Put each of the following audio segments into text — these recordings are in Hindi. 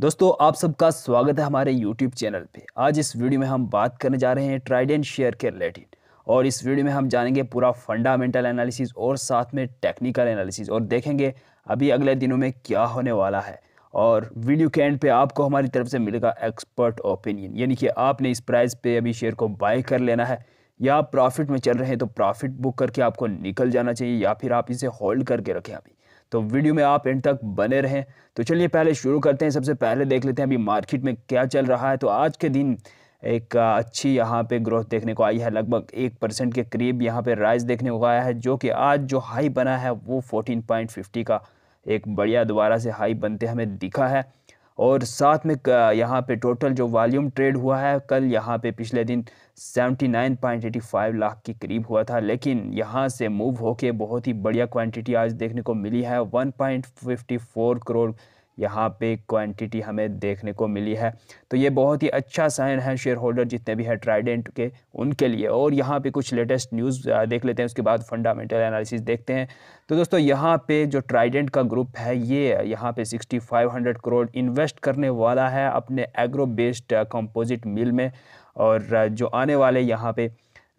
दोस्तों आप सबका स्वागत है हमारे YouTube चैनल पे आज इस वीडियो में हम बात करने जा रहे हैं ट्राइड एंड शेयर के रिलेटेड और इस वीडियो में हम जानेंगे पूरा फंडामेंटल एनालिसिस और साथ में टेक्निकल एनालिसिस और देखेंगे अभी अगले दिनों में क्या होने वाला है और वीडियो के एंड पे आपको हमारी तरफ से मिलेगा एक्सपर्ट ओपिनियन यानी कि आपने इस प्राइस पे अभी शेयर को बाय कर लेना है या प्रॉफिट में चल रहे हैं तो प्रॉफिट बुक करके आपको निकल जाना चाहिए या फिर आप इसे होल्ड करके रखें अभी तो वीडियो में आप एंड तक बने रहें तो चलिए पहले शुरू करते हैं सबसे पहले देख लेते हैं अभी मार्केट में क्या चल रहा है तो आज के दिन एक अच्छी यहाँ पे ग्रोथ देखने को आई है लगभग एक परसेंट के करीब यहाँ पे राइज देखने को आया है जो कि आज जो हाई बना है वो 14.50 का एक बढ़िया दोबारा से हाई बनते हमें दिखा है और साथ में यहाँ पे टोटल जो वॉल्यूम ट्रेड हुआ है कल यहाँ पे पिछले दिन 79.85 लाख के करीब हुआ था लेकिन यहाँ से मूव होके बहुत ही बढ़िया क्वांटिटी आज देखने को मिली है 1.54 करोड़ यहाँ पे क्वांटिटी हमें देखने को मिली है तो ये बहुत ही अच्छा साइन है शेयर होल्डर जितने भी है ट्राइडेंट के उनके लिए और यहाँ पे कुछ लेटेस्ट न्यूज़ देख लेते हैं उसके बाद फंडामेंटल एनालिसिस देखते हैं तो दोस्तों यहाँ पे जो ट्राइडेंट का ग्रुप है ये यहाँ पे 6500 करोड़ इन्वेस्ट करने वाला है अपने एग्रो बेस्ड कंपोजिट मिल में और जो आने वाले यहाँ पे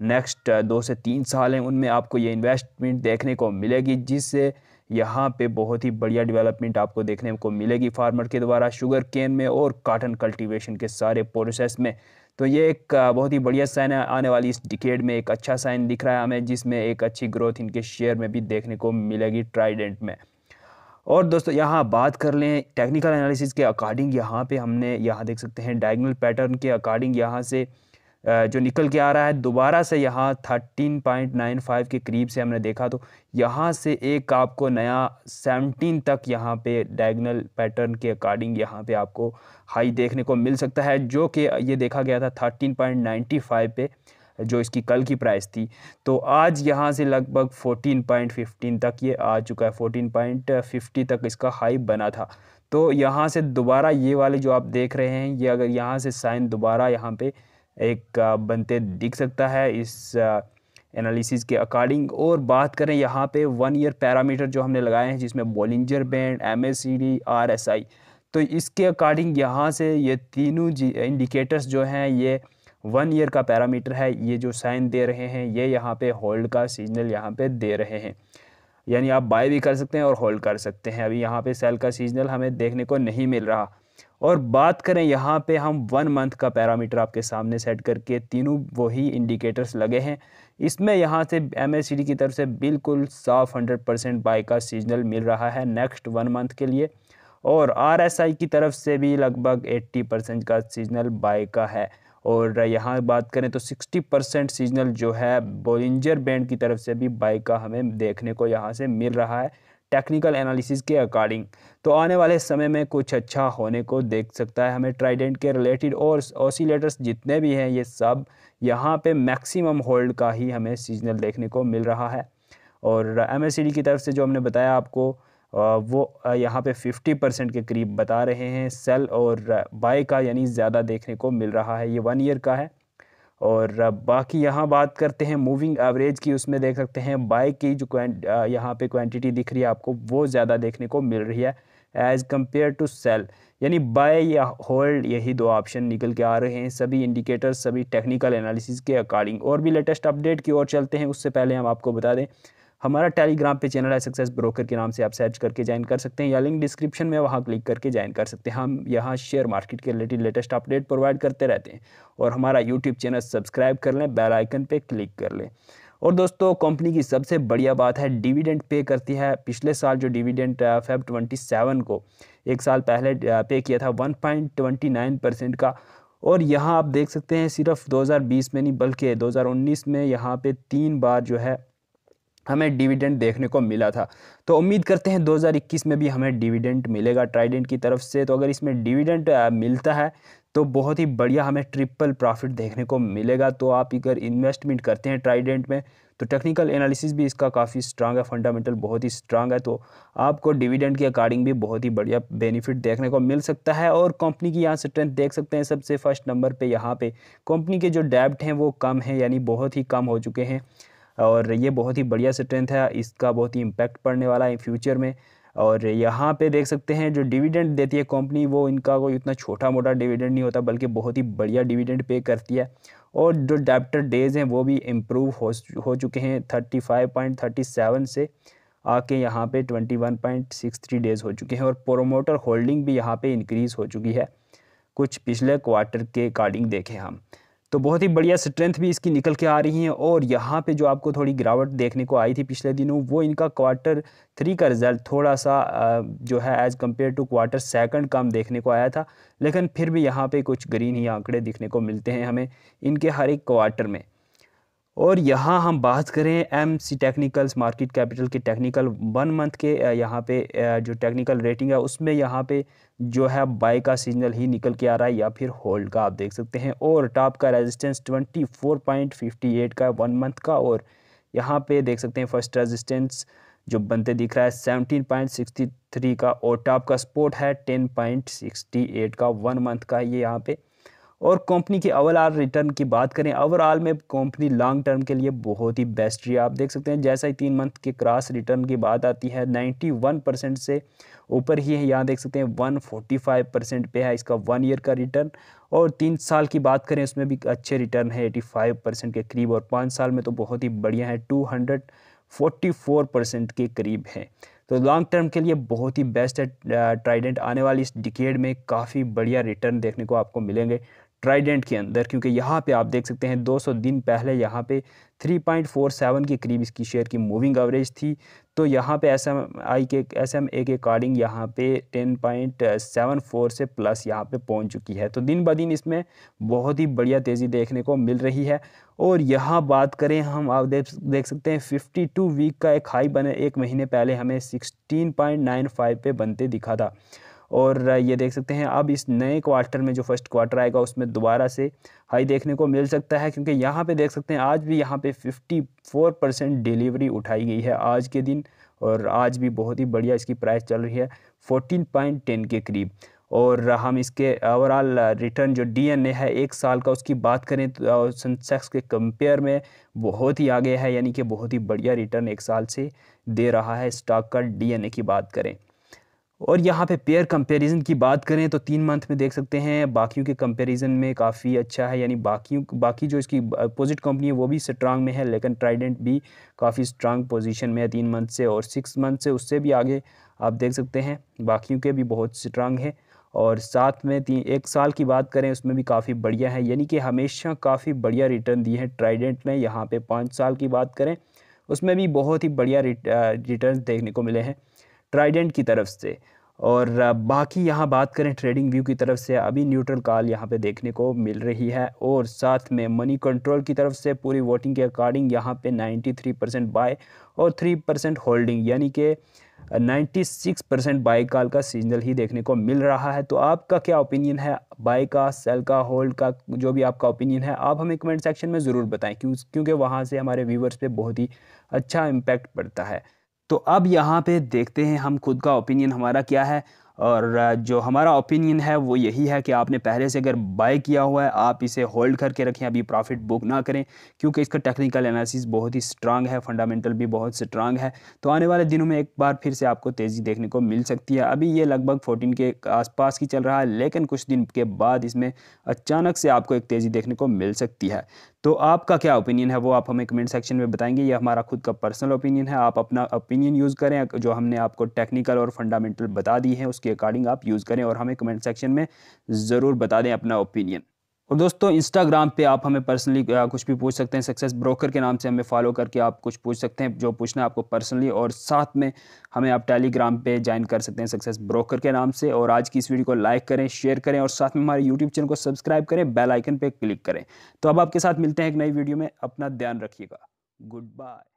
नेक्स्ट दो से तीन साल हैं उनमें आपको ये इन्वेस्टमेंट देखने को मिलेगी जिससे यहाँ पे बहुत ही बढ़िया डेवलपमेंट आपको देखने को मिलेगी फार्मर के द्वारा शुगर केन में और काटन कल्टीवेशन के सारे प्रोसेस में तो ये एक बहुत ही बढ़िया साइन आने वाली इस डिकेड में एक अच्छा साइन दिख रहा है हमें जिसमें एक अच्छी ग्रोथ इनके शेयर में भी देखने को मिलेगी ट्राइडेंट में और दोस्तों यहाँ बात कर लें टेक्निकल एनालिसिस के अकॉर्डिंग यहाँ पे हमने यहाँ देख सकते हैं डायगनल पैटर्न के अकॉर्डिंग यहाँ से जो निकल के आ रहा है दोबारा से यहाँ थर्टीन पॉइंट नाइन फाइव के करीब से हमने देखा तो यहाँ से एक आपको नया सेवनटीन तक यहाँ पे डायगनल पैटर्न के अकॉर्डिंग यहाँ पे आपको हाई देखने को मिल सकता है जो कि ये देखा गया था थर्टीन पॉइंट नाइन्टी फाइव पे जो इसकी कल की प्राइस थी तो आज यहाँ से लगभग 14.15 तक ये आ चुका है 14.50 तक इसका हाई बना था तो यहाँ से दोबारा ये वाले जो आप देख रहे हैं ये अगर यहाँ से साइन दोबारा यहाँ पर एक बनते दिख सकता है इस एनालिसिस के अकॉर्डिंग और बात करें यहाँ पे वन ईयर पैरामीटर जो हमने लगाए हैं जिसमें Bollinger band M S C D R S I तो इसके अकॉर्डिंग यहाँ से ये तीनों इंडिकेटर्स जो हैं ये वन ईयर का पैरामीटर है ये जो साइन दे रहे हैं ये यहाँ पे होल्ड का सीजनल यहाँ पे दे रहे हैं यानी आप बाय भी कर सकते हैं और होल्ड कर सकते हैं अभी यहाँ पे सेल का सीजनल हमें देखने को नहीं मिल रहा और बात करें यहाँ पे हम वन मंथ का पैरामीटर आपके सामने सेट करके तीनों वही इंडिकेटर्स लगे हैं इसमें यहाँ से एम की तरफ से बिल्कुल साफ हंड्रेड परसेंट बाई का सीजनल मिल रहा है नेक्स्ट वन मंथ के लिए और आर की तरफ से भी लगभग एट्टी परसेंट का सीजनल बाई का है और यहाँ बात करें तो 60 परसेंट सीजनल जो है बोलिंजर बैंड की तरफ से भी बाई का हमें देखने को यहाँ से मिल रहा है टेक्निकल एनालिसिस के अकॉर्डिंग तो आने वाले समय में कुछ अच्छा होने को देख सकता है हमें ट्राइडेंट के रिलेटेड और ऑसिलेटर्स जितने भी हैं ये सब यहाँ पे मैक्सिमम होल्ड का ही हमें सीजनल देखने को मिल रहा है और एम की तरफ से जो हमने बताया आपको वो यहाँ पे 50 परसेंट के करीब बता रहे हैं सेल और बाय का यानी ज़्यादा देखने को मिल रहा है ये वन ईयर का है और बाकी यहाँ बात करते हैं मूविंग एवरेज की उसमें देख सकते हैं बाय की जो यहाँ पे क्वांटिटी दिख रही है आपको वो ज़्यादा देखने को मिल रही है एज़ कम्पेयर टू सेल यानी बाय या होल्ड यही दो ऑप्शन निकल के आ रहे हैं सभी इंडिकेटर्स सभी टेक्निकल एनालिसिस के अकॉर्डिंग और भी लेटेस्ट अपडेट की ओर चलते हैं उससे पहले हम आपको बता दें हमारा टेलीग्राम पे चैनल है सक्सेस ब्रोकर के नाम से आप सर्च करके ज्वाइन कर सकते हैं या लिंक डिस्क्रिप्शन में वहाँ क्लिक करके ज्वाइन कर सकते हैं हम यहाँ शेयर मार्केट के रिलेटेड लेटेस्ट अपडेट प्रोवाइड करते रहते हैं और हमारा यूट्यूब चैनल सब्सक्राइब कर लें बेलाइकन पर क्लिक कर लें और दोस्तों कंपनी की सबसे बढ़िया बात है डिविडेंड पे करती है पिछले साल जो डिविडेंड फेब सेवन को एक साल पहले पे किया था 1.29 परसेंट का और यहाँ आप देख सकते हैं सिर्फ 2020 में नहीं बल्कि 2019 में यहाँ पे तीन बार जो है हमें डिविडेंड देखने को मिला था तो उम्मीद करते हैं 2021 में भी हमें डिविडेंड मिलेगा ट्राइडेंट की तरफ से तो अगर इसमें डिविडेंड मिलता है तो बहुत ही बढ़िया हमें ट्रिपल प्रॉफिट देखने को मिलेगा तो आप अगर इन्वेस्टमेंट करते हैं ट्राइडेंट में तो टेक्निकल एनालिसिस भी इसका काफ़ी स्ट्रांग है फंडामेंटल बहुत ही स्ट्रांग है तो आपको डिविडेंड के अकॉर्डिंग भी बहुत ही बढ़िया बेनिफिट देखने को मिल सकता है और कंपनी की यहाँ स्ट्रेंथ देख सकते हैं सबसे फर्स्ट नंबर पे यहाँ पे कंपनी के जो डेब्ट हैं वो कम हैं यानी बहुत ही कम हो चुके हैं और ये बहुत ही बढ़िया स्ट्रेंथ है इसका बहुत ही इम्पैक्ट पड़ने वाला है फ्यूचर में और यहाँ पे देख सकते हैं जो डिविडेंड देती है कंपनी वो इनका कोई इतना छोटा मोटा डिविडेंड नहीं होता बल्कि बहुत ही बढ़िया डिविडेंड पे करती है और जो डेप्टर डेज हैं वो भी इम्प्रूव हो हो चुके हैं thirty five point thirty seven से आके यहाँ पे twenty one point six three days हो चुके हैं और प्रोमोटर होल्डिंग भी यहाँ पे इंक्रीज़ हो चुकी है कुछ पिछले क्वार्टर के अकॉर्डिंग देखें हम तो बहुत ही बढ़िया स्ट्रेंथ भी इसकी निकल के आ रही है और यहाँ पे जो आपको थोड़ी गिरावट देखने को आई थी पिछले दिनों वो इनका क्वार्टर थ्री का रिज़ल्ट थोड़ा सा जो है as compare to quarter second कम देखने को आया था लेकिन फिर भी यहाँ पे कुछ ग्रीन ही आंकड़े दिखने को मिलते हैं हमें इनके हर एक क्वार्टर में और यहाँ हम बात करें M C technicals market capital के टेक्निकल वन मंथ के यहाँ पे जो टेक्निकल रेटिंग है उसमें यहाँ पे जो है बाय का सिग्नल ही निकल के आ रहा है या फिर होल्ड का आप देख सकते हैं और टॉप का रेजिस्टेंस 24.58 का वन मंथ का और यहाँ पे देख सकते हैं फर्स्ट रेजिस्टेंस जो बनते दिख रहा है सेवनटीन का और टॉप का स्पोर्ट है टेन का वन मंथ का ये यहाँ पर और कंपनी के ओवरऑल रिटर्न की बात करें ओवरऑल में कंपनी लॉन्ग टर्म के लिए बहुत ही बेस्ट रही आप देख सकते हैं जैसा ही तीन मंथ के क्रॉस रिटर्न की बात आती है 91 परसेंट से ऊपर ही है यहाँ देख सकते हैं 145 परसेंट पे है इसका वन ईयर का रिटर्न और तीन साल की बात करें उसमें भी अच्छे रिटर्न है फाइव परसेंट के करीब और पाँच साल में तो बहुत ही बढ़िया है टू फोर परसेंट के करीब है तो लॉन्ग टर्म के लिए बहुत ही बेस्ट है ट्राइडेंट आने वाली इस डिकेड में काफ़ी बढ़िया रिटर्न देखने को आपको मिलेंगे ट्राइडेंट के अंदर क्योंकि यहाँ पे आप देख सकते हैं 200 दिन पहले यहाँ पे 3.47 के करीब इसकी शेयर की मूविंग एवरेज थी तो यहाँ पे एस एम आई के एस एम ए के अकॉर्डिंग यहाँ पे 10.74 से प्लस यहाँ पे पहुँच चुकी है तो दिन ब दिन इसमें बहुत ही बढ़िया तेज़ी देखने को मिल रही है और यहाँ बात करें हम आप देख देख सकते हैं 52 वीक का एक हाई बने एक महीने पहले हमें 16.95 पे बनते दिखा था और ये देख सकते हैं अब इस नए क्वार्टर में जो फर्स्ट क्वार्टर आएगा उसमें दोबारा से हाई देखने को मिल सकता है क्योंकि यहाँ पे देख सकते हैं आज भी यहाँ पे 54 परसेंट डिलीवरी उठाई गई है आज के दिन और आज भी बहुत ही बढ़िया इसकी प्राइस चल रही है 14.10 के करीब और हम इसके ओवरऑल रिटर्न जो डीएनए है एक साल का उसकी बात करें तो सेंसेक्स के कंपेयर में बहुत ही आगे है यानी कि बहुत ही बढ़िया रिटर्न एक साल से दे रहा है स्टॉक का डीएनए की बात करें और यहाँ पे पेयर कंपैरिजन की बात करें तो तीन मंथ में देख सकते हैं बाकियों के कंपैरिजन में काफ़ी अच्छा है यानी बाकियों बाकी जो इसकी अपोजिट कंपनी है वो भी स्ट्रांग में है लेकिन ट्राइडेंट भी काफ़ी स्ट्रांग पोजीशन में है तीन मंथ से और सिक्स मंथ से उससे भी आगे आप देख सकते हैं बाकियों के भी बहुत स्ट्रांग है और साथ में तीन एक साल की बात करें उसमें भी काफ़ी बढ़िया है यानी कि हमेशा काफ़ी बढ़िया रिटर्न दी है ट्राइडेंट ने यहाँ पर पाँच साल की बात करें उसमें भी बहुत ही बढ़िया रिटर्न देखने को मिले हैं ट्राइडेंट की तरफ से और बाकी यहाँ बात करें ट्रेडिंग व्यू की तरफ से अभी न्यूट्रल कॉल यहाँ पे देखने को मिल रही है और साथ में मनी कंट्रोल की तरफ से पूरी वोटिंग के अकॉर्डिंग यहाँ पे 93 परसेंट बाय और 3 परसेंट होल्डिंग यानी कि 96 परसेंट बाई कॉल का सिग्नल ही देखने को मिल रहा है तो आपका क्या ओपिनियन है बाई का सेल का होल्ड का जो भी आपका ओपिनियन है आप हमें कमेंट सेक्शन में ज़रूर बताएं क्यों क्योंकि वहाँ से हमारे व्यूवर्स पर बहुत ही अच्छा इम्पैक्ट पड़ता है तो अब यहाँ पे देखते हैं हम खुद का ओपिनियन हमारा क्या है और जो हमारा ओपिनियन है वो यही है कि आपने पहले से अगर बाय किया हुआ है आप इसे होल्ड करके रखें अभी प्रॉफिट बुक ना करें क्योंकि इसका टेक्निकल एनालिसिस बहुत ही स्ट्रांग है फंडामेंटल भी बहुत स्ट्रांग है तो आने वाले दिनों में एक बार फिर से आपको तेज़ी देखने को मिल सकती है अभी ये लगभग फोर्टीन के आसपास की चल रहा है लेकिन कुछ दिन के बाद इसमें अचानक से आपको एक तेज़ी देखने को मिल सकती है तो आपका क्या ओपिनियन है वो आप हमें कमेंट सेक्शन में बताएंगे ये हमारा खुद का पर्सनल ओपिनियन है आप अपना ओपिनियन यूज़ करें जो हमने आपको टेक्निकल और फंडामेंटल बता दी है उस उसके अकॉर्डिंग आप यूज़ करें और हमें कमेंट सेक्शन में ज़रूर बता दें अपना ओपिनियन और दोस्तों इंस्टाग्राम पे आप हमें पर्सनली कुछ भी पूछ सकते हैं सक्सेस ब्रोकर के नाम से हमें फॉलो करके आप कुछ पूछ सकते हैं जो पूछना है आपको पर्सनली और साथ में हमें आप टेलीग्राम पे ज्वाइन कर सकते हैं सक्सेस ब्रोकर के नाम से और आज की इस वीडियो को लाइक करें शेयर करें और साथ में हमारे यूट्यूब चैनल को सब्सक्राइब करें बेलाइकन पर क्लिक करें तो अब आपके साथ मिलते हैं एक नई वीडियो में अपना ध्यान रखिएगा गुड बाय